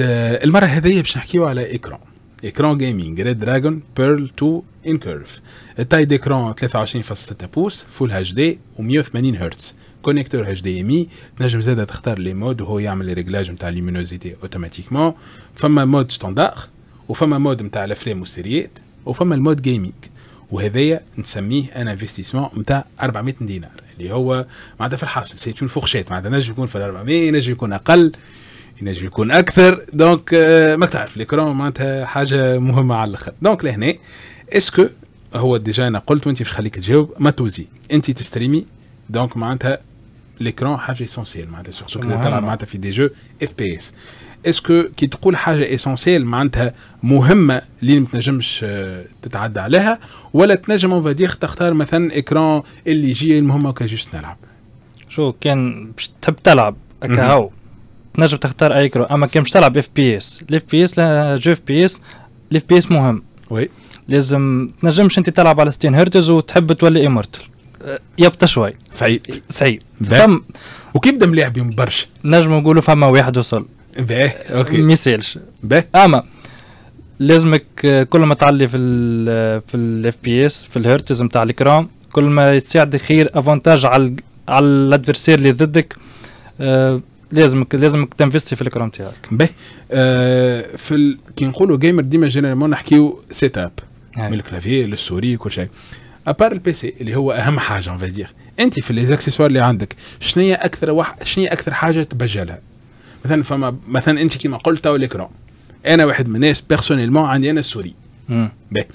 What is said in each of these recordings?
آه، المره هذه باش نحكيو على ايكرون ايكرون جيمنج ريد دراجون بيرل 2 ان كيرف التاي ديكرون 23.6 بوص فول اتش دي و180 هرتز كونيكتور اتش دي ام اي تنجم زاد تختار لي مود وهو يعمل لي ريغلاج نتاع ليمينوزيتي اوتوماتيكمون فما مود ستاندار وفما مود نتاع الافلام والسيريات وفما المود جيمنج وهذايا نسميه ان انفستيسمون نتاع 400 دينار اللي هو معناتها في الحاصل سيت اون فورشيت معناتها نجم يكون في 400 نجم يكون اقل ينجم يكون اكثر دونك euh, ما تعرف ليكرون معناتها حاجه مهمه على الاخر دونك لهنا اسكو هو ديجا انا قلت وانت باش خليك تجاوب ما توزي انت تستريمي دونك معناتها ليكرون حاجه اسونسيال معناتها سورتو كي تلعب معناتها في دي جو اف بي اس اسكو كي تقول حاجه اسونسيال معناتها مهمه اللي ما تنجمش آه، تتعدى عليها ولا تنجم اون فادير تختار مثلا اكران اللي يجي المهم كا جوست نلعب شو كان باش تحب تلعب هكا هو تنجم تختار اي كرو اما كان مش تلعب اف بي اس الاف بي اس جو اف بي اس الاف بي اس مهم وي لازم تنجمش انت تلعب على 60 هرتز وتحب تولي ايمورتل يبطى شوي صعيب صعيب فم وكيبدا مليح بهم برشا نجم نقولوا فما واحد وصل باه اوكي ما يسالش باه اما لازمك كل ما تعلي في الـ في الاف بي اس في الهرتز نتاع الكرام كل ما تساعد خير افونتاج على على الادفيرسير اللي ضدك أه لازمك لازمك تنفيستي في الكروم تاعك باهي آه في ال... كي نقولوا جيمر ديما جينيرالمون نحكيو سيت اب نعم. من الكلافي للسوري كل شيء ابار البي سي اللي هو اهم حاجه اون فيديغ انت في ليزاكسيسوار اللي عندك شنو هي اكثر وح... شنو هي اكثر حاجه تبجلها مثلا فما مثلا انت كيما قلت تو ليكرون انا واحد من الناس بيرسونيلمون عندي انا السوري باهي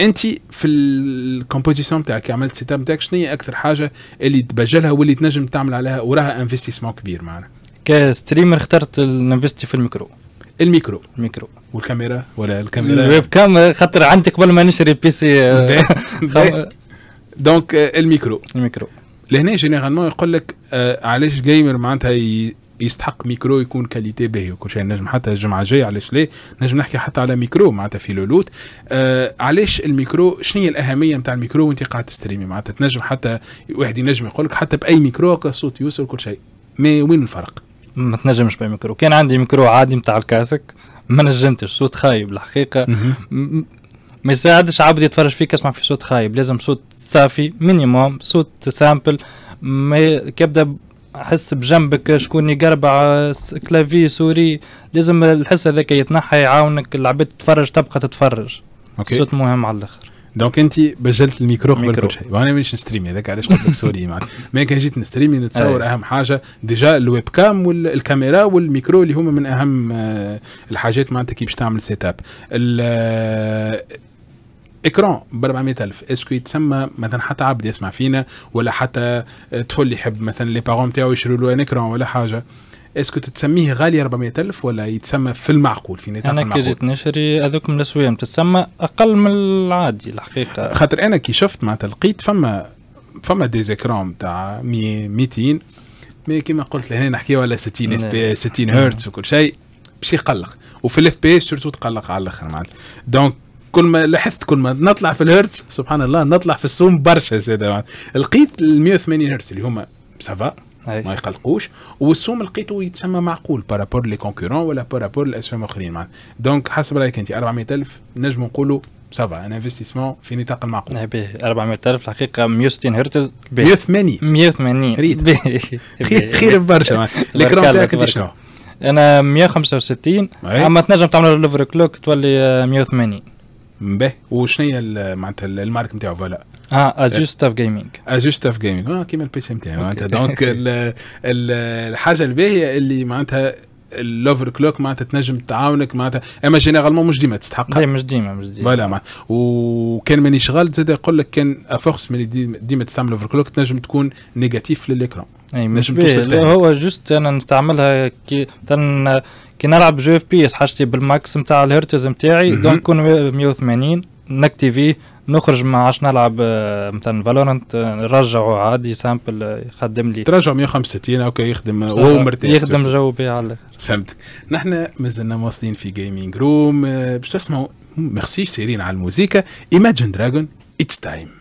انت في الكومبوزيسيون بتاعك يعني عملت سيت اب بتاعك شنو هي اكثر حاجه اللي تبجلها واللي تنجم تعمل عليها وراها انفستيسمون كبير معنا كستريمر اخترت ننفستي في الميكرو الميكرو الميكرو والكاميرا ولا الكاميرا الويب كام خاطر عندي قبل ما نشري بي سي دونك الميكرو الميكرو لهنا جينيرالمون يقول لك آه، علاش الجيمر معناتها يستحق ميكرو يكون كاليتي باهي وكل شيء نجم حتى الجمعه الجايه علاش ليه نجم نحكي حتى على ميكرو معناتها في لولوت آه علاش الميكرو شنو هي الاهميه نتاع الميكرو وانت قاعد تستريمي معناتها تنجم حتى واحد ينجم يقول لك حتى باي ميكرو الصوت يوصل كل شيء مي وين الفرق ما تنجمش باي ميكرو كان عندي ميكرو عادي نتاع الكاسك ما نجمتش صوت خايب الحقيقه ما يساعدش عبد يتفرج فيك يسمع في صوت خايب لازم صوت صافي مينيموم صوت سامبل ما كيبدا حس بجنبك شكون يقربع كلافي سوري لازم الحس هذاك يتنحى يعاونك العباد تتفرج تبقى تتفرج اوكي الصوت مهم على الاخر دونك انت بجلت الميكرو قبل كل شيء وانا مانيش نستريم هذاك علاش قلت لك سوري معناتها ما كان جيت نستريم نتصور اهم حاجه ديجا الويب كام والكاميرا والميكرو اللي هما من اهم آه، الحاجات معناتها كي باش تعمل سيت اب اكرون ب 400000 اسكو يتسمى مثلا حتى عبد يسمع فينا ولا حتى طفل يحب مثلا لي بارون تاعو يشروا له ان اكرون ولا حاجه اسكو تتسميه غالي 400000 ولا يتسمى في المعقول في نطاق المعقول انا كي جيت نشري هذوك من الاسويم تتسمى اقل من العادي الحقيقه خاطر انا كي شفت معناتها لقيت فما فما زيكرون تاع 200 مي كيما قلت لهنا نحكيو على 60 اف بي 60 هرتز وكل شيء باش يقلق وفي الاف بي سورتو تقلق على الاخر معناتها دونك كل ما لاحظت كل ما نطلع في الهرتز سبحان الله نطلع في السوم برشا زاد لقيت ال 180 هرتز اللي هما سافا ما يقلقوش والسوم لقيته يتسمى معقول بارابور لي كونكورون ولا بارابور الاسهم الاخرين معناتها دونك حسب رايك انت 400000 نجم نقولوا سافا ان انفستيسمون في نطاق المعقول. 400000 الحقيقه 160 هرتز 180 180 ريت خير برشا الاكران تاعك انت شنو؟ انا 165 اما تنجم تعمل الاوفر كلوك تولي 180 به وشنو هي معناتها المارك نتاعو فوالا اه ازيو ستاف جيمنج ازيو ستاف جيمنج اه كيما البي سي نتاعي معناتها دونك الحاجه الباهيه اللي معناتها اللوفر كلوك معناتها تنجم تعاونك معناتها اما جينيرالمون مش ديما تستحقها مش ديما مش ديما فوالا معناتها وكان مانيش غلط زاد يقول لك كان افورس ملي ديما تستعمل اوفر كلوك تنجم تكون نيجاتيف للاكرون. اي مش هو جوست انا نستعملها كي كي نلعب جو اف بي حاجتي بالماكس نتاع الهرتز نتاعي دونك نكون 180 نكتيفي نخرج ما عادش نلعب آه، مثلا فالورنت آه، نرجعه عادي سامبل آه، يخدم لي ترجع 165 اوكي يخدم وهو مرتاح يخدم جو بيه على الاخر فهمت نحن مازلنا واصلين في جيمنج روم باش تسمعوا ميرسي سيرين على الموزيكا ايماجن دراجون اتس تايم